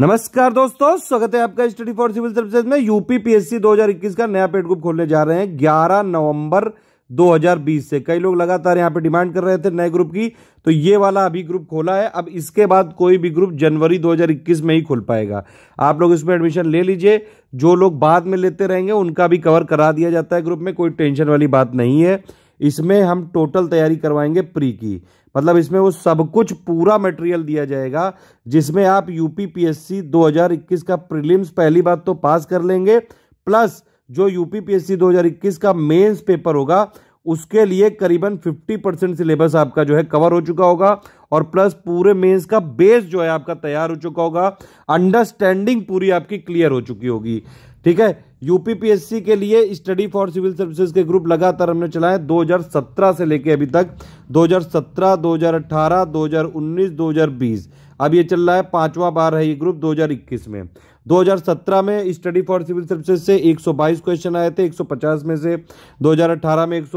नमस्कार दोस्तों स्वागत है आपका स्टडी फॉर सिविल सर्विसेज में यूपी पीएससी 2021 का नया पेड ग्रुप खोलने जा रहे हैं 11 नवंबर 2020 से कई लोग लगातार यहां पे डिमांड कर रहे थे नए ग्रुप की तो ये वाला अभी ग्रुप खोला है अब इसके बाद कोई भी ग्रुप जनवरी 2021 में ही खोल पाएगा आप लोग इसमें एडमिशन ले लीजिए जो लोग बाद में लेते रहेंगे उनका भी कवर करा दिया जाता है ग्रुप में कोई टेंशन वाली बात नहीं है इसमें हम टोटल तैयारी करवाएंगे प्री की मतलब इसमें वो सब कुछ पूरा मटेरियल दिया जाएगा जिसमें आप यूपीपीएससी 2021 का प्रीलिम्स पहली बात तो पास कर लेंगे प्लस जो यूपीपीएससी 2021 का मेंस पेपर होगा उसके लिए करीबन 50 परसेंट सिलेबस आपका जो है कवर हो चुका होगा और प्लस पूरे मेंस का बेस जो है आपका तैयार हो चुका होगा अंडरस्टैंडिंग पूरी आपकी क्लियर हो चुकी होगी ठीक है यूपीपीएससी के लिए स्टडी फॉर सिविल सर्विसेज के ग्रुप लगातार हमने चलाए 2017 से लेके अभी तक 2017, 2018, 2019, 2020 अब ये चल रहा है पांचवा बार है ये ग्रुप 2021 में 2017 में स्टडी फॉर सिविल सर्विसेज से 122 क्वेश्चन आए थे 150 में से 2018 में एक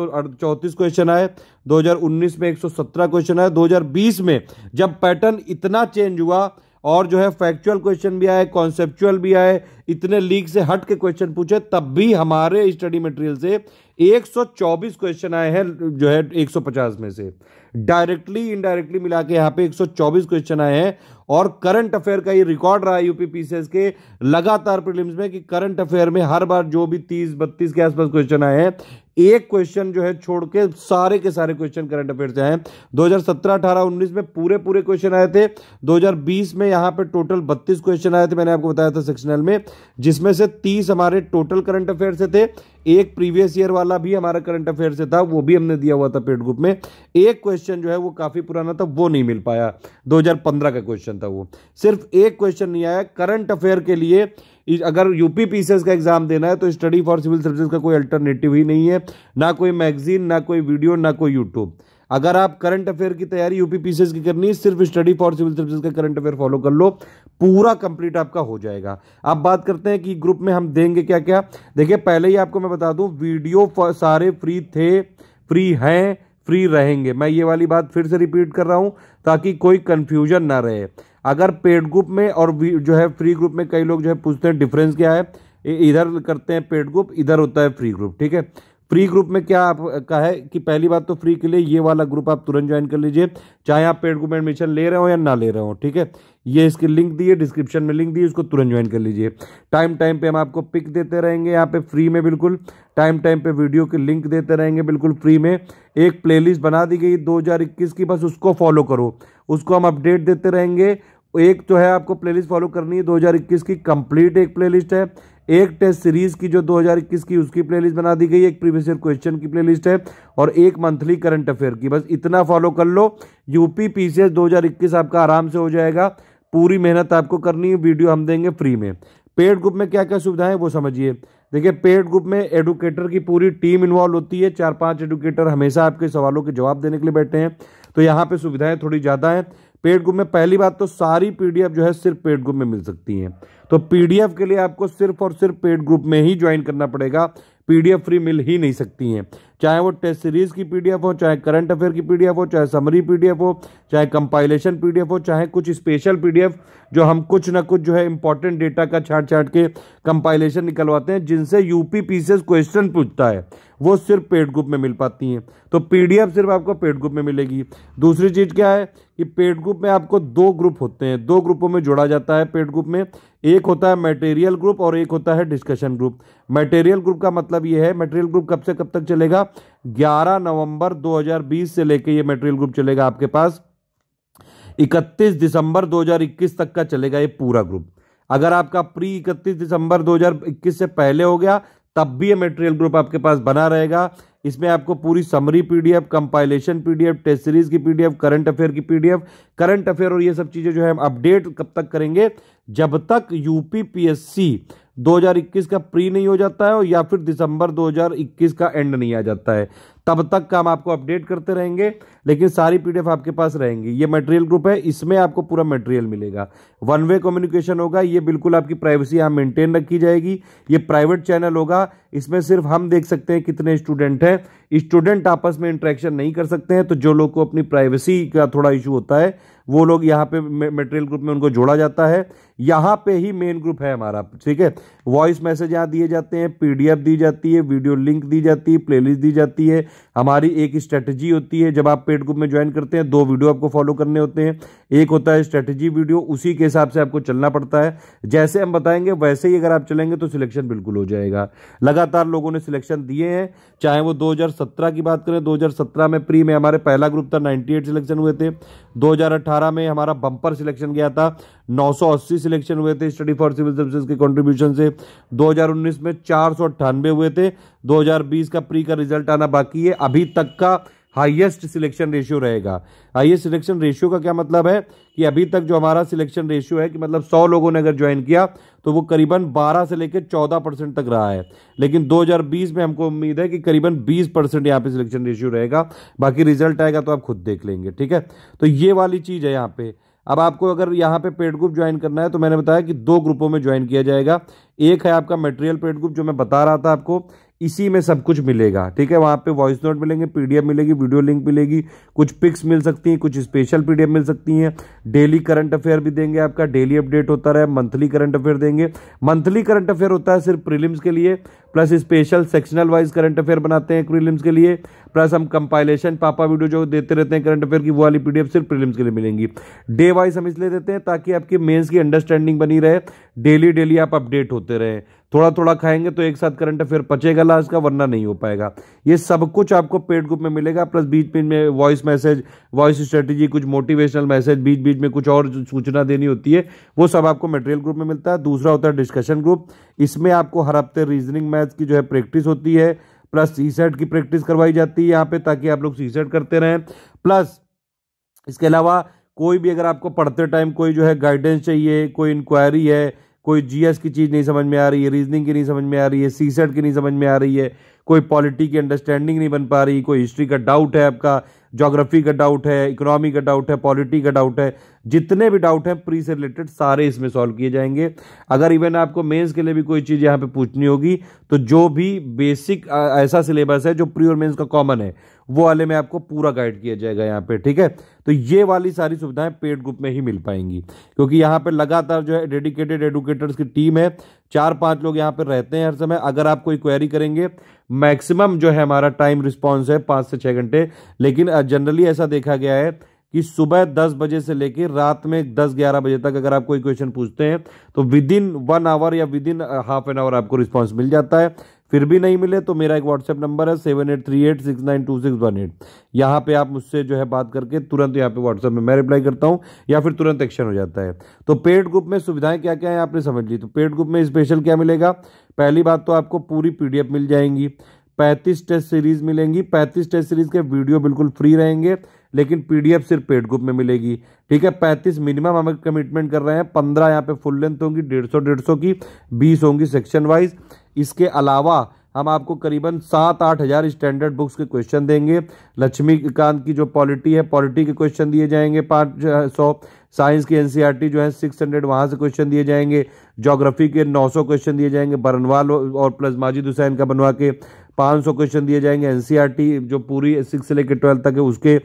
क्वेश्चन आए 2019 में 117 क्वेश्चन आए 2020 में जब पैटर्न इतना चेंज हुआ और जो है फैक्चुअल क्वेश्चन भी आए कॉन्सेप्चुअल भी आए इतने लीक से हट के क्वेश्चन पूछे तब भी हमारे स्टडी मटेरियल से 124 क्वेश्चन आए हैं जो है 150 में से डायरेक्टली इनडायरेक्टली मिला के यहाँ पे 124 क्वेश्चन आए हैं और करंट अफेयर का ये रिकॉर्ड रहा यूपी के लगातार प्रीलिम्स में कि करंट अफेयर में हर बार जो भी 30 32 के आसपास क्वेश्चन आए हैं एक क्वेश्चन जो है छोड़ के सारे के सारे क्वेश्चन करंट अफेयर से आए दो हजार 19 में पूरे पूरे क्वेश्चन आए थे 2020 में यहाँ पे टोटल 32 क्वेश्चन आए थे मैंने आपको बताया था सेक्शनल में जिसमें से 30 हमारे टोटल करंट अफेयर से थे एक प्रीवियस ईयर वाला भी हमारा करंट अफेयर से था वो भी हमने दिया हुआ था पेड ग्रुप में एक क्वेश्चन जो है वो काफ़ी पुराना था वो नहीं मिल पाया 2015 का क्वेश्चन था वो सिर्फ एक क्वेश्चन नहीं आया करंट अफेयर के लिए अगर यूपी पीसीएस का एग्जाम देना है तो स्टडी फॉर सिविल सर्विस का कोई अल्टरनेटिव ही नहीं है ना कोई मैगजीन ना कोई वीडियो ना कोई यूट्यूब अगर आप करंट अफेयर की तैयारी यूपी पीसीएस की करनी है सिर्फ स्टडी फॉर सिविल सर्विस का करंट अफेयर फॉलो कर लो पूरा कंप्लीट आपका हो जाएगा अब बात करते हैं कि ग्रुप में हम देंगे क्या क्या देखिए पहले ही आपको मैं बता दूं वीडियो सारे फ्री थे फ्री हैं फ्री रहेंगे मैं ये वाली बात फिर से रिपीट कर रहा हूँ ताकि कोई कन्फ्यूजन ना रहे अगर पेड ग्रुप में और जो है फ्री ग्रुप में कई लोग जो है पूछते हैं डिफरेंस क्या है इधर करते हैं पेड ग्रुप इधर होता है फ्री ग्रुप ठीक है फ्री ग्रुप में क्या आपका है कि पहली बात तो फ्री के लिए ये वाला ग्रुप आप तुरंत ज्वाइन कर लीजिए चाहे आप पेड ग्रुप एडमिशन ले रहे हो या ना ले रहे हो ठीक है ये इसकी लिंक दी है डिस्क्रिप्शन में लिंक दी है उसको तुरंत ज्वाइन कर लीजिए टाइम टाइम पे हम आपको पिक देते रहेंगे यहाँ पे फ्री में बिल्कुल टाइम टाइम पे वीडियो के लिंक देते रहेंगे बिल्कुल फ्री में एक प्लेलिस्ट बना दी गई 2021 की बस उसको फॉलो करो उसको हम अपडेट देते रहेंगे एक जो है आपको प्लेलिस्ट फॉलो करनी है 2021 की कंप्लीट एक प्लेलिस्ट है एक टेस्ट सीरीज की जो 2021 की उसकी प्लेलिस्ट बना दी गई एक प्रीवियस ईयर क्वेश्चन की प्लेलिस्ट है और एक मंथली करंट अफेयर की बस इतना फॉलो कर लो यूपी पीसीएस 2021 आपका आराम से हो जाएगा पूरी मेहनत आपको करनी है वीडियो हम देंगे फ्री में पेड ग्रुप में क्या क्या सुविधाएं वो समझिए देखिए पेड ग्रुप में एडुकेटर की पूरी टीम इन्वॉल्व होती है चार पांच एडुकेटर हमेशा आपके सवालों के जवाब देने के लिए बैठे हैं तो यहाँ पे सुविधाएं थोड़ी ज़्यादा हैं पेड ग्रुप में पहली बात तो सारी पीडीएफ जो है सिर्फ पेड ग्रुप में मिल सकती हैं तो पीडीएफ के लिए आपको सिर्फ और सिर्फ पेड ग्रुप में ही ज्वाइन करना पड़ेगा पीडीएफ फ्री मिल ही नहीं सकती हैं चाहे वो टेस्ट सीरीज़ की पीडीएफ हो चाहे करंट अफेयर की पीडीएफ हो चाहे समरी पीडीएफ हो चाहे कंपाइलेशन पीडीएफ हो चाहे कुछ स्पेशल पीडीएफ जो हम कुछ ना कुछ जो है इंपॉर्टेंट डेटा का छाट छाट के कंपाइलेशन निकलवाते हैं जिनसे यूपी पीसीएस क्वेश्चन पूछता है वो सिर्फ पेड ग्रुप में मिल पाती हैं तो पीडीएफ सिर्फ आपको पेड ग्रुप में मिलेगी दूसरी चीज़ क्या है कि पेड ग्रुप में आपको दो ग्रुप होते हैं दो ग्रुपों में जोड़ा जाता है पेड ग्रुप में एक होता है मटेरियल ग्रुप और एक होता है डिस्कशन ग्रुप मटेरियल ग्रुप का मतलब ये है मटेरियल ग्रुप कब से कब तक चलेगा 11 नवंबर 2020 से लेके ये मटेरियल ग्रुप चलेगा आपके पास 31 दिसंबर 2021 तक का चलेगा ये पूरा ग्रुप अगर आपका प्री 31 दिसंबर 2021 से पहले हो गया तब भी ये मटेरियल ग्रुप आपके पास बना रहेगा इसमें आपको पूरी summary PDF compilation PDF test series की पीडीएफ करंट अफेयर की पीडीएफ करंट अफेयर और ये सब चीज़ें जो है हम अपडेट कब तक करेंगे जब तक यूपीपीएससी 2021 का प्री नहीं हो जाता है और या फिर दिसंबर 2021 का एंड नहीं आ जाता है तब तक का हम आपको अपडेट करते रहेंगे लेकिन सारी पीडीएफ आपके पास रहेंगी ये मटेरियल ग्रुप है इसमें आपको पूरा मटेरियल मिलेगा वन वे कम्युनिकेशन होगा ये बिल्कुल आपकी प्राइवेसी यहाँ मेंटेन रखी जाएगी ये प्राइवेट चैनल होगा इसमें सिर्फ हम देख सकते हैं कितने स्टूडेंट हैं स्टूडेंट आपस में इंट्रैक्शन नहीं कर सकते हैं तो जो लोग को अपनी प्राइवेसी का थोड़ा इशू होता है वो लोग यहाँ पे मटेरियल ग्रुप में उनको जोड़ा जाता है यहाँ पे ही मेन ग्रुप है हमारा ठीक है वॉइस मैसेज यहाँ दिए जाते हैं पीडीएफ दी जाती है वीडियो लिंक दी जाती है प्लेलिस्ट दी जाती है हमारी एक स्ट्रेटजी होती है जब आप पेड ग्रुप में ज्वाइन करते हैं दो वीडियो आपको फॉलो करने होते हैं एक होता है स्ट्रेटजी वीडियो उसी के हिसाब से आपको चलना पड़ता है जैसे हम बताएंगे वैसे ही अगर आप चलेंगे तो सिलेक्शन बिल्कुल हो जाएगा लगातार लोगों ने सिलेक्शन दिए हैं चाहे वो दो की बात करें दो में प्री में हमारे पहला ग्रुप था 98 सिलेक्शन हुए थे दो में हमारा बंपर सिलेक्शन गया था 980 सिलेक्शन हुए थे स्टडी फॉर सिविल सर्विसेज के कंट्रीब्यूशन से 2019 में चार हुए थे 2020 का प्री का रिजल्ट आना बाकी है अभी तक का हाईएस्ट सिलेक्शन रेशियो रहेगा हाईएस्ट सिलेक्शन रेशियो का क्या मतलब है कि अभी तक जो हमारा सिलेक्शन रेशियो है कि मतलब 100 लोगों ने अगर ज्वाइन किया तो वो करीबन 12 से लेकर 14 परसेंट तक रहा है लेकिन 2020 में हमको उम्मीद है कि करीबन 20 परसेंट यहाँ पे सिलेक्शन रेशियो रहेगा बाकी रिजल्ट आएगा तो आप खुद देख लेंगे ठीक है तो ये वाली चीज़ है यहाँ पे अब आपको अगर यहाँ पे पेड ग्रुप ज्वाइन करना है तो मैंने बताया कि दो ग्रुपों में ज्वाइन किया जाएगा एक है आपका मटेरियल पेड ग्रुप जो मैं बता रहा था आपको इसी में सब कुछ मिलेगा ठीक है वहाँ पे वॉइस नोट मिलेंगे पीडीएफ मिलेगी वीडियो लिंक मिलेगी कुछ पिक्स मिल सकती हैं कुछ स्पेशल पीडीएफ मिल सकती हैं डेली करंट अफेयर भी देंगे आपका डेली अपडेट होता रहे मंथली करंट अफेयर देंगे मंथली करंट अफेयर होता है सिर्फ प्रीलिम्स के लिए plus special sectional wise current affair बनाते हैं प्रीलिम्स के लिए प्लस हम कंपाइलेशन पापा वीडियो जो देते रहते हैं करंट अफेयर की वो वाली पीडीएफ सिर्फ प्रीलिम्स के लिए मिलेंगी डे वाइज हम इसलिए देते हैं ताकि आपकी मेन्स की अंडरस्टैंडिंग बनी रहे डेली डेली आप अपडेट होते रहे थोड़ा थोड़ा खाएंगे तो एक साथ करंट अफेयर पचेगा लास्ट का वरना नहीं हो पाएगा ये सब कुछ आपको पेड ग्रुप में मिलेगा प्लस बीच बीच में वॉइस मैसेज वॉइस स्ट्रेटेजी कुछ मोटिवेशनल मैसेज बीच बीच में कुछ और सूचना देनी होती है वो सब आपको मेटेरियल ग्रुप में मिलता है दूसरा होता है डिस्कशन ग्रुप इसमें आपको हर हफ्ते रीजनिंग मैथ्स की जो है प्रैक्टिस होती है प्लस सी सेट की प्रैक्टिस करवाई जाती है यहाँ पे ताकि आप लोग सी सेट करते रहें प्लस इसके अलावा कोई भी अगर आपको पढ़ते टाइम कोई जो है गाइडेंस चाहिए कोई इंक्वायरी है कोई जीएस की चीज़ नहीं समझ में आ रही है रीजनिंग की नहीं समझ में आ रही है सी सेट की नहीं समझ में आ रही है कोई पॉलिटी की अंडरस्टैंडिंग नहीं बन पा रही कोई हिस्ट्री का डाउट है आपका जोग्राफी का डाउट है इकोनॉमी का डाउट है पॉलिटी का डाउट है जितने भी डाउट हैं प्री से रिलेटेड सारे इसमें सॉल्व किए जाएंगे अगर इवन आपको मेंस के लिए भी कोई चीज़ यहाँ पे पूछनी होगी तो जो भी बेसिक ऐसा सिलेबस है जो प्री और मेंस का कॉमन है वो वाले में आपको पूरा गाइड किया जाएगा यहाँ पे ठीक है तो ये वाली सारी सुविधाएं पेड ग्रुप में ही मिल पाएंगी क्योंकि यहाँ पे लगातार जो है डेडिकेटेड एडुकेटर्स की टीम है चार पांच लोग यहाँ पे रहते हैं हर समय अगर आप कोई क्वेरी करेंगे मैक्सिमम जो है हमारा टाइम रिस्पॉन्स है पाँच से छः घंटे लेकिन जनरली ऐसा देखा गया है कि सुबह दस बजे से लेकर रात में दस ग्यारह बजे तक अगर आप कोई क्वेश्चन पूछते हैं तो विद इन वन आवर या within half an hour आपको रिस्पॉन्स मिल जाता है फिर भी नहीं मिले तो मेरा एक व्हाट्सएप नंबर है seven eight three eight six nine two six one eight यहाँ पर आप मुझसे जो है बात करके तुरंत यहाँ पे व्हाट्सएप में मैं रिप्लाई करता हूँ या फिर तुरंत एक्शन हो जाता है तो पेड ग्रुप में सुविधाएं क्या क्या है आपने समझ ली तो पेड ग्रुप में स्पेशल क्या मिलेगा पहली बात तो आपको पूरी पीडीएफ मिल जाएंगी पैंतीस टेस्ट सीरीज मिलेंगी पैंतीस टेस्ट सीरीज के वीडियो बिल्कुल फ्री रहेंगे लेकिन पीडीएफ सिर्फ पेड ग्रुप में मिलेगी ठीक है पैंतीस मिनिमम हम कमिटमेंट कर रहे हैं पंद्रह यहाँ पे फुल लेंथ होंगी डेढ़ सौ डेढ़ सौ की बीस होंगी सेक्शन वाइज इसके अलावा हम आपको करीबन सात आठ हज़ार स्टैंडर्ड बुक्स के क्वेश्चन देंगे लक्ष्मीकांत की जो पॉलिटी है पॉलिटी के क्वेश्चन दिए जाएंगे पाँच सौ साइंस की एनसीईआरटी e जो है सिक्स हंड्रेड वहाँ से क्वेश्चन दिए जाएंगे जोग्राफी के नौ सौ क्वेश्चन दिए जाएंगे बरनवाल और प्लस माजिद हुसैन का बनवा के पाँच सौ क्वेश्चन दिए जाएंगे एनसीईआरटी जो पूरी सिक्स से लेकर ट्वेल्थ तक है उसके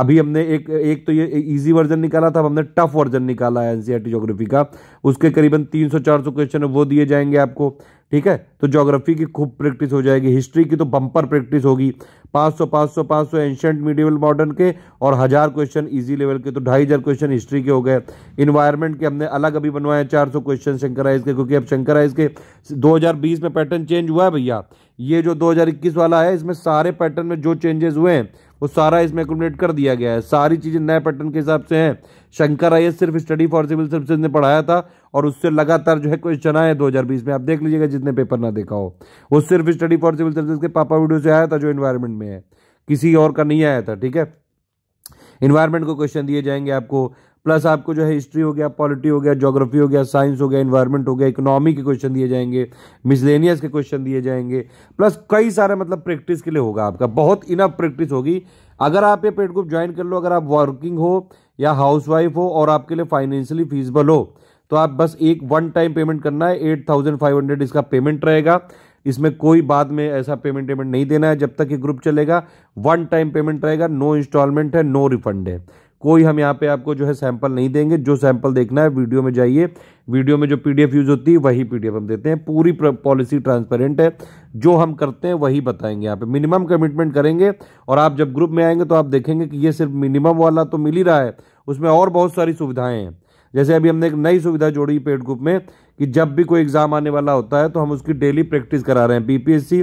अभी हमने एक एक तो ये इजी वर्जन निकाला था हमने टफ वर्जन निकाला है एनसीईआरटी ज्योग्राफी का उसके करीबन 300 400 क्वेश्चन है वो दिए जाएंगे आपको ठीक है तो ज्योग्राफी की खूब प्रैक्टिस हो जाएगी हिस्ट्री की तो बम्पर प्रैक्टिस होगी पाँच सौ पाँच सौ पाँच सौ एंशंट मीडियल मॉडर्न के और हज़ार क्वेश्चन इजी लेवल के तो ढाई हज़ार क्वेश्चन हिस्ट्री के हो गए इन्वायरमेंट के हमने अलग अभी बनवाए हैं चार सौ क्वेश्चन शंकर आइज के क्योंकि अब शंकर आइज के 2020 में पैटर्न चेंज हुआ है भैया ये जो 2021 वाला है इसमें सारे पैटर्न में जो चेंजेस हुए हैं वो सारा इसमें एकोमोडेट कर दिया गया है सारी चीज़ें नए पैटर्न के हिसाब से हैं शंकर आई सिर्फ स्टडी फॉर सिविल सर्विसेज ने पढ़ाया था और उससे लगातार जो है क्वेश्चन आए बीस में आप देख लीजिएगा जितने पेपर ना देखा हो वो सिर्फ स्टडी फॉर सिविल सर्विस के पापा वीडियो से आया था जो इन्वायरमेंट में है किसी और का नहीं आया था ठीक है इन्वायरमेंट को क्वेश्चन दिए जाएंगे आपको प्लस आपको जो है हिस्ट्री हो गया पॉलिटी हो गया जोग्राफी हो गया साइंस हो गया इन्वायरमेंट हो गया इकोनॉमी के क्वेश्चन दिए जाएंगे मिसलेनियस के क्वेश्चन दिए जाएंगे प्लस कई सारे मतलब प्रैक्टिस के लिए होगा आपका बहुत इनफ प्रैक्टिस होगी अगर आप ये पेड ग्रुप ज्वाइन कर लो अगर आप वर्किंग हो या हाउस हो और आपके लिए फाइनेंशियली फीसबल हो तो आप बस एक वन टाइम पेमेंट करना है एट थाउजेंड फाइव हंड्रेड इसका पेमेंट रहेगा इसमें कोई बाद में ऐसा पेमेंट वेमेंट नहीं देना है जब तक ये ग्रुप चलेगा वन टाइम पेमेंट रहेगा नो इंस्टॉलमेंट है नो रिफंड है कोई हम यहाँ पे आपको जो है सैंपल नहीं देंगे जो सैंपल देखना है वीडियो में जाइए वीडियो में जो पीडीएफ यूज़ होती है वही पीडीएफ हम देते हैं पूरी पॉलिसी ट्रांसपेरेंट है जो हम करते हैं वही बताएंगे यहाँ पे मिनिमम कमिटमेंट करेंगे और आप जब ग्रुप में आएंगे तो आप देखेंगे कि ये सिर्फ मिनिमम वाला तो मिल ही रहा है उसमें और बहुत सारी सुविधाएँ हैं जैसे अभी हमने एक नई सुविधा जोड़ी पेड ग्रुप में कि जब भी कोई एग्ज़ाम आने वाला होता है तो हम उसकी डेली प्रैक्टिस करा रहे हैं बीपीएससी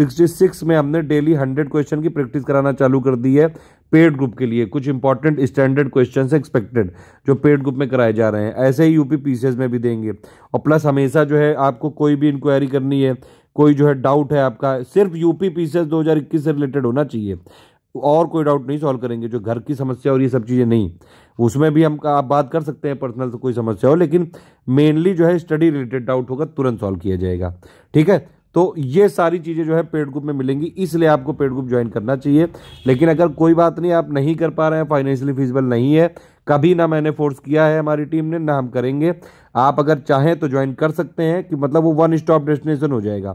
66 में हमने डेली 100 क्वेश्चन की प्रैक्टिस कराना चालू कर दी है पेड ग्रुप के लिए कुछ इंपॉर्टेंट स्टैंडर्ड क्वेश्चन एक्सपेक्टेड जो पेड ग्रुप में कराए जा रहे हैं ऐसे ही यूपी पीसीएस में भी देंगे और प्लस हमेशा जो है आपको कोई भी इंक्वायरी करनी है कोई जो है डाउट है आपका सिर्फ यूपी पीसीएस 2021 से रिलेटेड होना चाहिए और कोई डाउट नहीं सॉल्व करेंगे जो घर की समस्या और ये सब चीज़ें नहीं उसमें भी हम आप बात कर सकते हैं पर्सनल से कोई समस्या हो लेकिन मेनली जो है स्टडी रिलेटेड डाउट होगा तुरंत सॉल्व किया जाएगा ठीक है तो ये सारी चीज़ें जो है पेड ग्रुप में मिलेंगी इसलिए आपको पेड ग्रुप ज्वाइन करना चाहिए लेकिन अगर कोई बात नहीं आप नहीं कर पा रहे हैं फाइनेंशियली फिजिबल नहीं है कभी ना मैंने फोर्स किया है हमारी टीम ने ना हम करेंगे आप अगर चाहें तो ज्वाइन कर सकते हैं कि मतलब वो वन स्टॉप डेस्टिनेशन हो जाएगा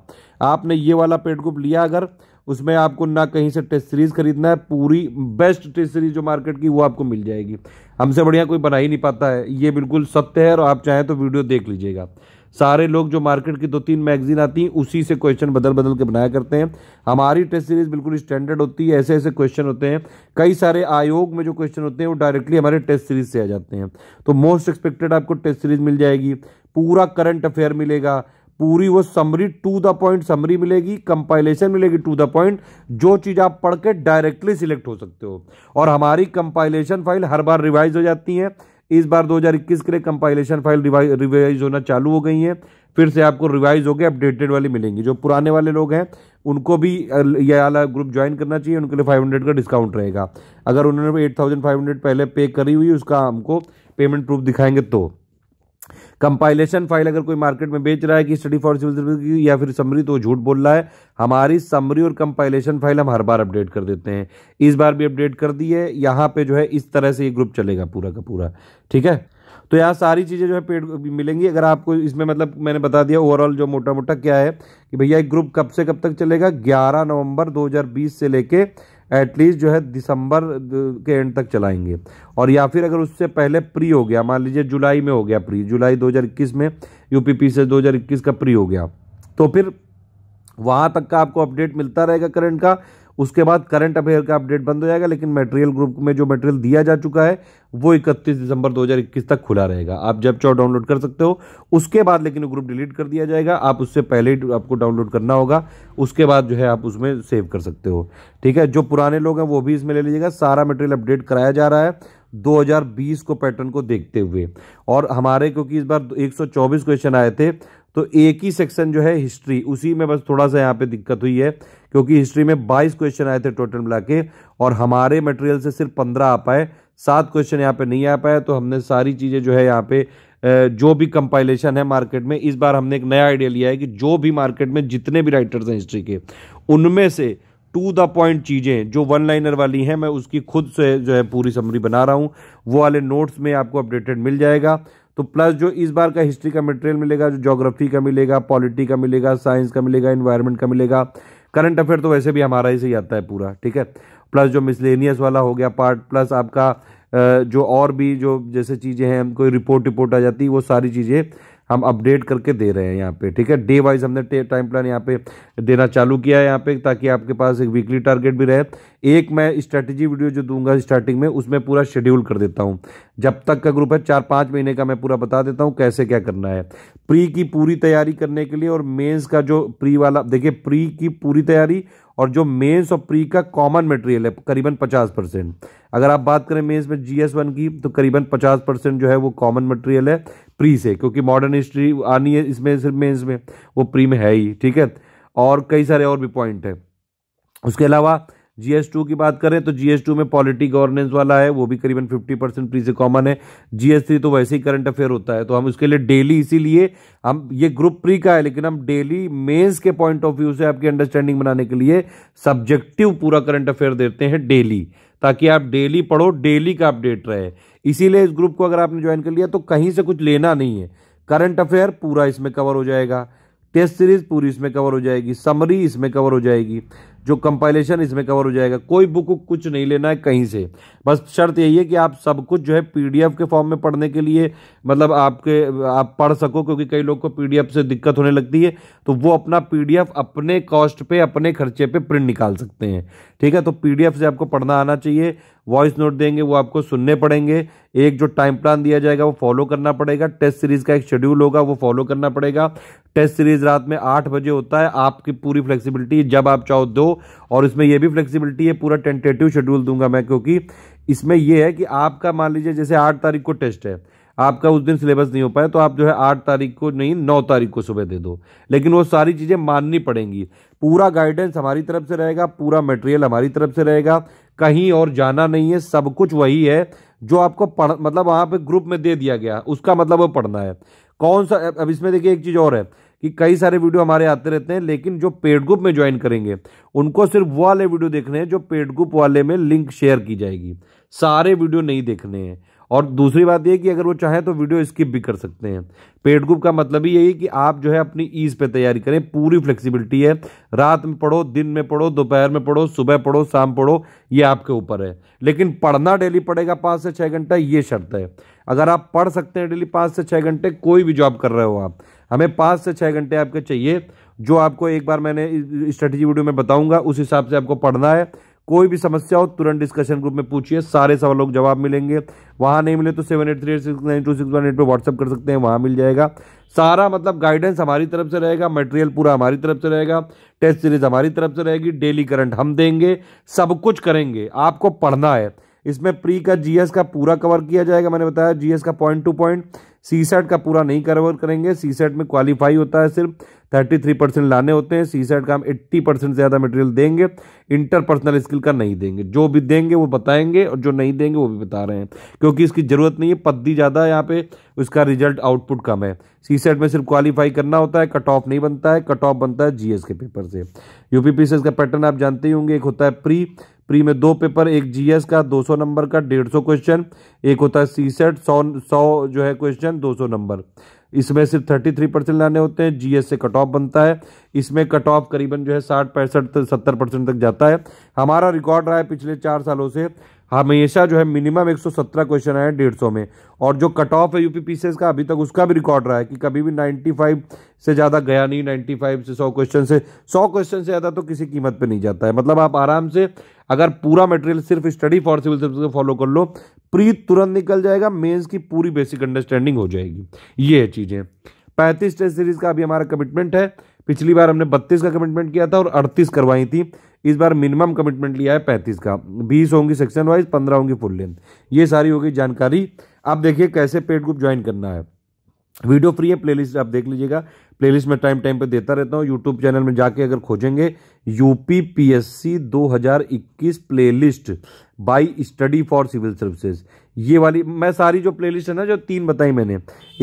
आपने ये वाला पेड ग्रुप लिया अगर उसमें आपको ना कहीं से टेस्ट सीरीज खरीदना है पूरी बेस्ट टेस्ट सीरीज जो मार्केट की वो आपको मिल जाएगी हमसे बढ़िया कोई बना ही नहीं पाता है ये बिल्कुल सत्य है और आप चाहें तो वीडियो देख लीजिएगा सारे लोग जो मार्केट की दो तीन मैगजीन आती हैं उसी से क्वेश्चन बदल बदल के बनाया करते हैं हमारी टेस्ट सीरीज बिल्कुल स्टैंडर्ड होती है ऐसे ऐसे क्वेश्चन होते हैं कई सारे आयोग में जो क्वेश्चन होते हैं वो डायरेक्टली हमारे टेस्ट सीरीज से आ जाते हैं तो मोस्ट एक्सपेक्टेड आपको टेस्ट सीरीज मिल जाएगी पूरा करंट अफेयर मिलेगा पूरी वो summary to the point summary मिलेगी कंपाइलेशन मिलेगी टू द पॉइंट जो चीज़ आप पढ़ के डायरेक्टली सिलेक्ट हो सकते हो और हमारी कंपाइलेशन फाइल हर बार रिवाइज हो जाती है इस बार 2021 के लिए कंपाइलेशन फाइल रिवाइज होना चालू हो गई है फिर से आपको रिवाइज हो गए अपडेटेड वाली मिलेंगी जो पुराने वाले लोग हैं उनको भी ये वाला ग्रुप ज्वाइन करना चाहिए उनके लिए 500 का डिस्काउंट रहेगा अगर उन्होंने 8500 पहले पे करी हुई उसका हमको पेमेंट प्रूफ दिखाएंगे तो कंपाइलेशन फाइल अगर कोई मार्केट में बेच रहा है कि स्टडी फॉर सिविल सर्विस की या फिर समरी तो झूठ बोल रहा है हमारी समरी और कंपाइलेशन फाइल हम हर बार अपडेट कर देते हैं इस बार भी अपडेट कर दी है यहाँ पर जो है इस तरह से ये ग्रुप चलेगा पूरा का पूरा ठीक है तो यहाँ सारी चीज़ें जो है पेड मिलेंगी अगर आपको इसमें मतलब मैंने बता दिया ओवरऑल जो मोटा मोटा क्या है कि भैया एक ग्रुप कब से कब तक चलेगा 11 नवंबर 2020 से लेके एटलीस्ट जो है दिसंबर के एंड तक चलाएंगे और या फिर अगर उससे पहले प्री हो गया मान लीजिए जुलाई में हो गया प्री जुलाई 2021 में यूपीपी से 2021 का प्री हो गया तो फिर वहाँ तक का आपको अपडेट मिलता रहेगा करंट का उसके बाद करंट अफेयर का अपडेट बंद हो जाएगा लेकिन मटेरियल ग्रुप में जो मटेरियल दिया जा चुका है वो 31 दिसंबर 2021 तक खुला रहेगा आप जब चाहो डाउनलोड कर सकते हो उसके बाद लेकिन ग्रुप डिलीट कर दिया जाएगा आप उससे पहले ही आपको डाउनलोड करना होगा उसके बाद जो है आप उसमें सेव कर सकते हो ठीक है जो पुराने लोग हैं वो भी इसमें ले लीजिएगा सारा मटेरियल अपडेट कराया जा रहा है 2020 को पैटर्न को देखते हुए और हमारे क्योंकि इस बार 124 क्वेश्चन आए थे तो एक ही सेक्शन जो है हिस्ट्री उसी में बस थोड़ा सा यहाँ पे दिक्कत हुई है क्योंकि हिस्ट्री में 22 क्वेश्चन आए थे टोटल मिला के और हमारे मटेरियल से सिर्फ 15 आ पाए सात क्वेश्चन यहाँ पे नहीं आ पाए तो हमने सारी चीज़ें जो है यहाँ पे जो भी कंपाइलेशन है मार्केट में इस बार हमने एक नया आइडिया लिया है कि जो भी मार्केट में जितने भी राइटर्स हैं हिस्ट्री के उनमें से टू द पॉइंट चीज़ें जो वन लाइनर वाली हैं मैं उसकी खुद से जो है पूरी समरी बना रहा हूँ वो वाले नोट्स में आपको अपडेटेड मिल जाएगा तो प्लस जो इस बार का हिस्ट्री का मटेरियल मिलेगा जो जोग्राफी का मिलेगा पॉलिटी का मिलेगा साइंस का मिलेगा इन्वायरमेंट का मिलेगा करंट अफेयर तो वैसे भी हमारा ही से ही आता है पूरा ठीक है प्लस जो मिसलेनियस वाला हो गया पार्ट प्लस आपका जो और भी जो जैसे चीज़ें हैं कोई रिपोर्ट रिपोर्ट आ जाती है वो सारी चीज़ें हम अपडेट करके दे रहे हैं यहाँ पे ठीक है डे वाइज हमने टाइम प्लान यहाँ पे देना चालू किया है यहाँ पे ताकि आपके पास एक वीकली टारगेट भी रहे एक मैं स्ट्रेटजी वीडियो जो दूंगा स्टार्टिंग में उसमें पूरा शेड्यूल कर देता हूँ जब तक का ग्रुप है चार पाँच महीने का मैं पूरा बता देता हूँ कैसे क्या करना है प्री की पूरी तैयारी करने के लिए और मेंस का जो प्री वाला देखिए प्री की पूरी तैयारी और जो मेंस और प्री का कॉमन मटेरियल है करीबन पचास परसेंट अगर आप बात करें मेंस में जी एस वन की तो करीबन पचास परसेंट जो है वो कॉमन मटेरियल है प्री से क्योंकि मॉडर्न हिस्ट्री आनी है इसमें सिर्फ मेन्स में वो प्री में है ही ठीक है और कई सारे और भी पॉइंट है उसके अलावा जीएस टू की बात करें तो जीएस टू में पॉलिटी गवर्नेंस वाला है वो भी करीबन फिफ्टी परसेंट प्री से कॉमन है जीएस थ्री तो वैसे ही करंट अफेयर होता है तो हम उसके लिए डेली इसीलिए हम ये ग्रुप प्री का है लेकिन हम डेली मेंस के पॉइंट ऑफ व्यू से आपकी अंडरस्टैंडिंग बनाने के लिए सब्जेक्टिव पूरा करंट अफेयर देते हैं डेली ताकि आप डेली पढ़ो डेली का अपडेट रहे इसीलिए इस ग्रुप को अगर आपने ज्वाइन कर लिया तो कहीं से कुछ लेना नहीं है करंट अफेयर पूरा इसमें कवर हो जाएगा टेस्ट सीरीज पूरी इसमें कवर हो जाएगी समरी इसमें कवर हो जाएगी जो कंपाइलेशन इसमें कवर हो जाएगा कोई बुक कुछ नहीं लेना है कहीं से बस शर्त यही है कि आप सब कुछ जो है पीडीएफ के फॉर्म में पढ़ने के लिए मतलब आपके आप पढ़ सको क्योंकि कई लोग को पीडीएफ से दिक्कत होने लगती है तो वो अपना पीडीएफ अपने कॉस्ट पे अपने खर्चे पे प्रिंट निकाल सकते हैं ठीक है तो पीडीएफ से आपको पढ़ना आना चाहिए वॉइस नोट देंगे वो आपको सुनने पड़ेंगे एक जो टाइम प्लान दिया जाएगा वो फॉलो करना पड़ेगा टेस्ट सीरीज का एक शेड्यूल होगा वो फॉलो करना पड़ेगा टेस्ट सीरीज रात में आठ बजे होता है आपकी पूरी फ्लेक्सिबिलिटी जब आप चाहो दो और इसमें यह भी फ्लेक्सिबिलिटी है पूरा टेंटेटिव शेड्यूल दूंगा मैं क्योंकि इसमें यह है कि आपका मान लीजिए जैसे आठ तारीख को टेस्ट है आपका उस दिन सिलेबस नहीं हो पाया तो आप जो है आठ तारीख को नहीं नौ तारीख को सुबह दे दो लेकिन वो सारी चीज़ें माननी पड़ेंगी पूरा गाइडेंस हमारी तरफ से रहेगा पूरा मटेरियल हमारी तरफ से रहेगा कहीं और जाना नहीं है सब कुछ वही है जो आपको पढ़ मतलब वहाँ पे ग्रुप में दे दिया गया उसका मतलब वो पढ़ना है कौन सा अब इसमें देखिए एक चीज़ और है कि कई सारे वीडियो हमारे आते रहते हैं लेकिन जो पेड ग्रुप में ज्वाइन करेंगे उनको सिर्फ वो वाले वीडियो देखने हैं जो पेड ग्रुप वाले में लिंक शेयर की जाएगी सारे वीडियो नहीं देखने हैं और दूसरी बात यह कि अगर वो चाहें तो वीडियो स्किप भी कर सकते हैं पेड ग्रुप का मतलब ही यही कि आप जो है अपनी ईज पे तैयारी करें पूरी फ्लेक्सिबिलिटी है रात में पढ़ो दिन में पढ़ो दोपहर में पढ़ो सुबह पढ़ो शाम पढ़ो ये आपके ऊपर है लेकिन पढ़ना डेली पड़ेगा पाँच से छः घंटा ये शर्त है अगर आप पढ़ सकते हैं डेली पाँच से छः घंटे कोई भी जॉब कर रहे हो आप हमें पाँच से छः घंटे आपके चाहिए जो आपको एक बार मैंने स्ट्रेटेजी वीडियो में बताऊंगा उस हिसाब से आपको पढ़ना है कोई भी समस्या हो तुरंत डिस्कशन ग्रुप में पूछिए सारे सवाल लोग जवाब मिलेंगे वहाँ नहीं मिले तो seven eight three eight six nine two six one eight पर व्हाट्सअप कर सकते हैं वहाँ मिल जाएगा सारा मतलब गाइडेंस हमारी तरफ से रहेगा मटेरियल पूरा हमारी तरफ से रहेगा टेस्ट सीरीज हमारी तरफ से रहेगी डेली करंट हम देंगे सब कुछ करेंगे आपको पढ़ना है इसमें प्री का जीएस का पूरा कवर किया जाएगा मैंने बताया जीएस का point to point C SAT का पूरा नहीं कवर करेंगे सी सेट में क्वालिफाई होता है सिर्फ थर्टी थ्री परसेंट लाने होते हैं सी सेट का हम एट्टी परसेंट से ज़्यादा मटेरियल देंगे इंटरपर्सनल स्किल का नहीं देंगे जो भी देंगे वो बताएंगे और जो नहीं देंगे वो भी बता रहे हैं क्योंकि इसकी ज़रूरत नहीं है पद्दी ज़्यादा यहाँ पे उसका रिजल्ट आउटपुट कम है सी सेट में सिर्फ क्वालिफाई करना होता है कट ऑफ नहीं बनता है कट ऑफ बनता है जीएस के पेपर से यूपी का पैटर्न आप जानते ही होंगे एक होता है प्री प्री में दो पेपर एक जीएस का 200 नंबर का 150 क्वेश्चन एक होता है सी सेट सौ सौ जो है क्वेश्चन 200 नंबर इसमें सिर्फ 33 परसेंट लाने होते हैं जीएस से कट ऑफ बनता है इसमें कट ऑफ करीबन जो है साठ पैंसठ सत्तर परसेंट तक जाता है हमारा रिकॉर्ड रहा है पिछले चार सालों से हमेशा जो है मिनिमम 117 क्वेश्चन आए डेढ़ सौ में और जो कट ऑफ है यूपी पीसीएस का अभी तक उसका भी रिकॉर्ड रहा है कि कभी भी 95 से ज़्यादा गया नहीं 95 से 100 क्वेश्चन से 100 क्वेश्चन से ज़्यादा तो किसी कीमत पे नहीं जाता है मतलब आप आराम से अगर पूरा मटेरियल सिर्फ स्टडी फॉर सिविल सर्विस को फॉलो कर लो प्री तुरंत निकल जाएगा मेन्स की पूरी बेसिक अंडरस्टैंडिंग हो जाएगी ये है चीज़ें पैंतीस टेस्ट सीरीज का अभी हमारा कमिटमेंट है पिछली बार हमने बत्तीस का कमिटमेंट किया था और अड़तीस करवाई थी इस बार मिनिमम कमिटमेंट लिया है पैंतीस का बीस होंगी सेक्शन वाइज पंद्रह होंगी फुल लेंथ ये सारी होगी जानकारी आप देखिए कैसे पेड ग्रुप ज्वाइन करना है वीडियो फ्री है प्लेलिस्ट आप देख लीजिएगा प्लेलिस्ट में टाइम टाइम पे देता रहता हूँ यूट्यूब चैनल में जाके अगर खोजेंगे UP PSC 2021 playlist by study for civil services ये वाली मैं सारी जो प्लेलिस्ट है ना जो तीन बताई मैंने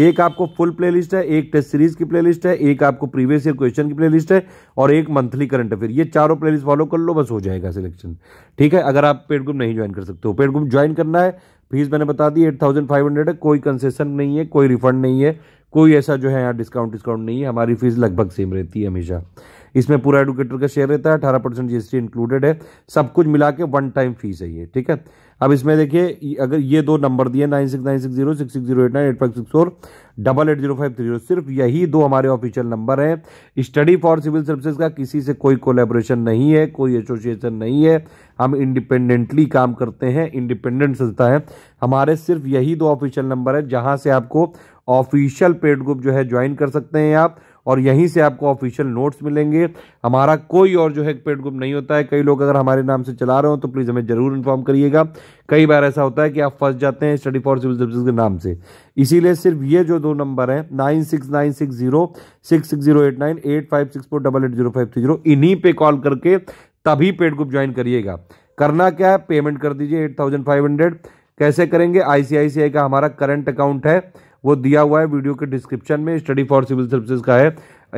एक आपको फुल प्लेलिस्ट है एक टेस्ट सीरीज की प्लेलिस्ट है एक आपको प्रीवियस ईयर क्वेश्चन की प्लेलिस्ट है और एक मंथली करंट अफेयर ये चारों प्लेलिस्ट फॉलो कर लो बस हो जाएगा सिलेक्शन ठीक है अगर आप पेड ग्रुप नहीं ज्वाइन कर सकते हो पेड ग्रुप ज्वाइन करना है फीस मैंने बता दी एट थाउजेंड फाइव हंड्रेड है कोई कंसेशन नहीं है कोई रिफंड नहीं है कोई ऐसा जो है यहाँ डिस्काउंट डिस्काउंट नहीं है हमारी फीस लगभग सेम रहती है हमेशा इसमें पूरा एडुकेटर का शेयर रहता है अठारह परसेंट इंक्लूडेड है सब कुछ मिला के वन टाइम फीस है ये ठीक है अब इसमें देखिए अगर ये दो नंबर दिए nine six nine six zero six six zero eight nine eight five six four double eight zero five three zero सिर्फ यही दो हमारे ऑफिशियल नंबर हैं स्टडी फॉर सिविल सर्विसेज का किसी से कोई कोलेबोरेशन नहीं है कोई एसोसिएशन नहीं है हम इंडिपेंडेंटली काम करते हैं इंडिपेंडेंट संस्था है हमारे सिर्फ यही दो ऑफिशियल नंबर है जहाँ से आपको ऑफिशियल पेड ग्रुप जो है ज्वाइन कर सकते हैं आप और यहीं से आपको ऑफिशियल नोट्स मिलेंगे हमारा कोई और जो है पेड ग्रुप नहीं होता है कई लोग अगर हमारे नाम से चला रहे हो तो प्लीज़ हमें ज़रूर इन्फॉर्म करिएगा कई बार ऐसा होता है कि आप फंस जाते हैं स्टडी फॉर सिविल सर्विस के नाम से इसीलिए सिर्फ ये जो दो नंबर हैं nine six nine six zero six six zero eight nine eight five six four double eight zero five three zero इन्हीं पर कॉल करके तभी पेड ग्रुप ज्वाइन करिएगा करना क्या है पेमेंट कर दीजिए एट थाउजेंड फाइव हंड्रेड कैसे करेंगे आईसीआईसीआई का हमारा करंट अकाउंट है वो दिया हुआ है वीडियो के डिस्क्रिप्शन में स्टडी फॉर सिविल सर्विसेज का है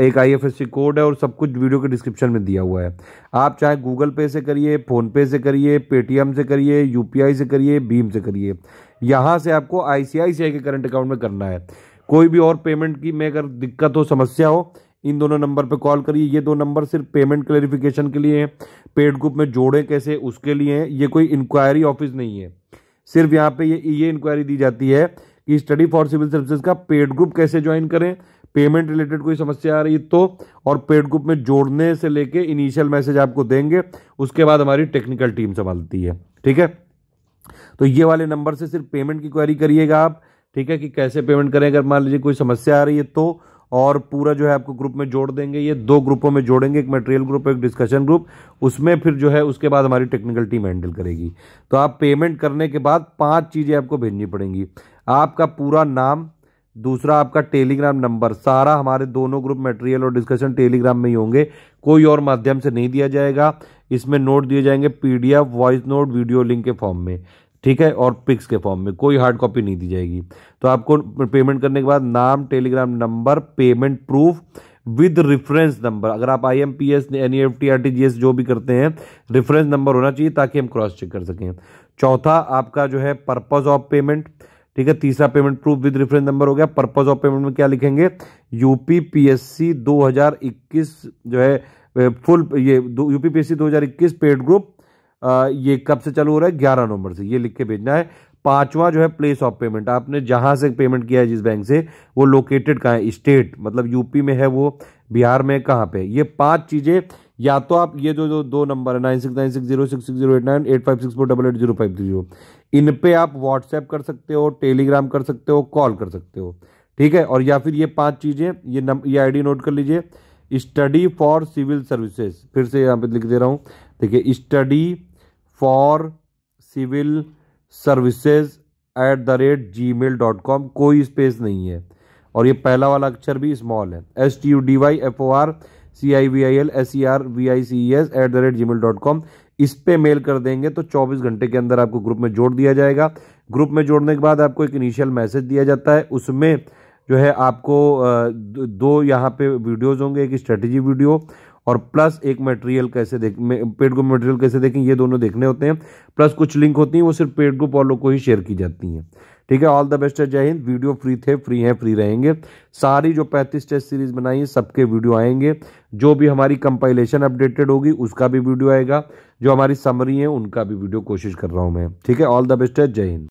एक आईएफएससी कोड है और सब कुछ वीडियो के डिस्क्रिप्शन में दिया हुआ है आप चाहे गूगल पे से करिए फ़ोनपे से करिए पेटीएम से करिए यूपीआई से करिए भीम से करिए यहाँ से आपको आईसीआईसीआई के करंट अकाउंट में करना है कोई भी और पेमेंट की में अगर दिक्कत हो समस्या हो इन दोनों नंबर पर कॉल करिए ये दो नंबर सिर्फ पेमेंट क्लेरिफिकेशन के लिए हैं पेड ग्रुप में जोड़े कैसे उसके लिए हैं ये कोई इंक्वायरी ऑफिस नहीं है सिर्फ यहाँ पे ये ये इंक्वायरी दी जाती है कि स्टडी फॉर सिविल सर्विसेज का पेड ग्रुप कैसे ज्वाइन करें पेमेंट रिलेटेड कोई समस्या आ रही तो और पेड ग्रुप में जोड़ने से लेके इनिशियल मैसेज आपको देंगे उसके बाद हमारी टेक्निकल टीम संभालती है ठीक है तो ये वाले नंबर से सिर्फ पेमेंट की क्वेरी करिएगा आप ठीक है कि कैसे पेमेंट करें अगर मान लीजिए कोई समस्या आ रही है तो और पूरा जो है आपको ग्रुप में जोड़ देंगे ये दो ग्रुपों में जोड़ेंगे एक मटेरियल ग्रुप एक डिस्कशन ग्रुप उसमें फिर जो है उसके बाद हमारी टेक्निकल टीम हैंडल करेगी तो आप पेमेंट करने के बाद पांच चीज़ें आपको भेजनी पड़ेंगी आपका पूरा नाम दूसरा आपका टेलीग्राम नंबर सारा हमारे दोनों ग्रुप मटेरियल और डिस्कशन टेलीग्राम में ही होंगे कोई और माध्यम से नहीं दिया जाएगा इसमें नोट दिए जाएंगे PDF voice note video link के फॉर्म में ठीक है और पिक्स के फॉर्म में कोई हार्ड कॉपी नहीं दी जाएगी तो आपको पेमेंट करने के बाद नाम Telegram number payment proof with reference number अगर आप I M P S N E F T R T G S जो भी करते हैं रेफरेंस नंबर होना चाहिए ताकि हम क्रॉस चेक कर सकें चौथा आपका जो है पर्पज़ ऑफ पेमेंट ठीक है तीसरा payment proof with reference number हो गया पर्पज ऑफ पेमेंट में क्या लिखेंगे यूपी पीएससी 2021 जो है फुल ये यूपी पीएससी 2021 पेड ग्रुप ये कब से चालू हो रहा है ग्यारह नवंबर से ये लिख के भेजना है पांचवा जो है प्लेस ऑफ पेमेंट आपने जहां से पेमेंट किया है जिस बैंक से वो लोकेटेड कहाँ है स्टेट मतलब यूपी में है वो बिहार में कहाँ पे ये पांच चीज़ें या तो आप ये जो जो दो नंबर है nine six nine six zero six six zero eight nine eight five six four double eight zero five zero इन पे आप व्हाट्सएप कर सकते हो टेलीग्राम कर सकते हो कॉल कर सकते हो ठीक है और या फिर ये पांच चीज़ें ये नम ये आईडी नोट कर लीजिए स्टडी फॉर सिविल सर्विसेज फिर से यहाँ पे लिख दे रहा हूँ देखिए study for civil services at the rate Gmail dot com कोई स्पेस नहीं है और ये पहला वाला अक्षर भी स्मॉल है S T U D Y F O R C I V I L S C R V I C S at the rate Gmail dot com इस पर मेल कर देंगे तो 24 घंटे के अंदर आपको ग्रुप में जोड़ दिया जाएगा ग्रुप में जोड़ने के बाद आपको एक इनिशियल मैसेज दिया जाता है उसमें जो है आपको दो यहाँ पे वीडियोज़ होंगे एक स्ट्रेटजी वीडियो और प्लस एक मटेरियल कैसे देख पेड ग्रुप मटेरियल कैसे देखें ये दोनों देखने होते हैं प्लस कुछ लिंक होती हैं वो सिर्फ पेड ग्रुप और लोग को ही शेयर की जाती हैं ठीक है ऑल द बेस्ट है जय हिंद वीडियो फ्री थे फ्री हैं फ्री रहेंगे सारी जो पैंतीस टेस्ट सीरीज बनाई है सबके वीडियो आएंगे जो भी हमारी कंपाइलेशन अपडेटेड होगी उसका भी वीडियो आएगा जो हमारी समरी है उनका भी वीडियो कोशिश कर रहा हूँ मैं ठीक है ऑल द बेस्ट है जय हिंद